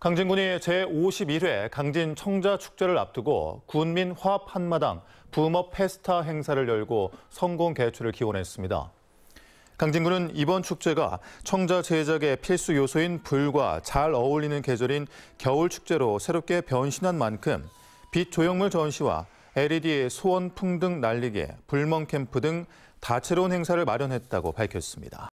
강진군이 제51회 강진 청자축제를 앞두고 군민 화합 한마당 부모 페스타 행사를 열고 성공 개최를 기원했습니다. 강진군은 이번 축제가 청자 제작의 필수 요소인 불과 잘 어울리는 계절인 겨울 축제로 새롭게 변신한 만큼 빛 조형물 전시와 LED 소원풍 등 날리기, 불멍 캠프 등 다채로운 행사를 마련했다고 밝혔습니다.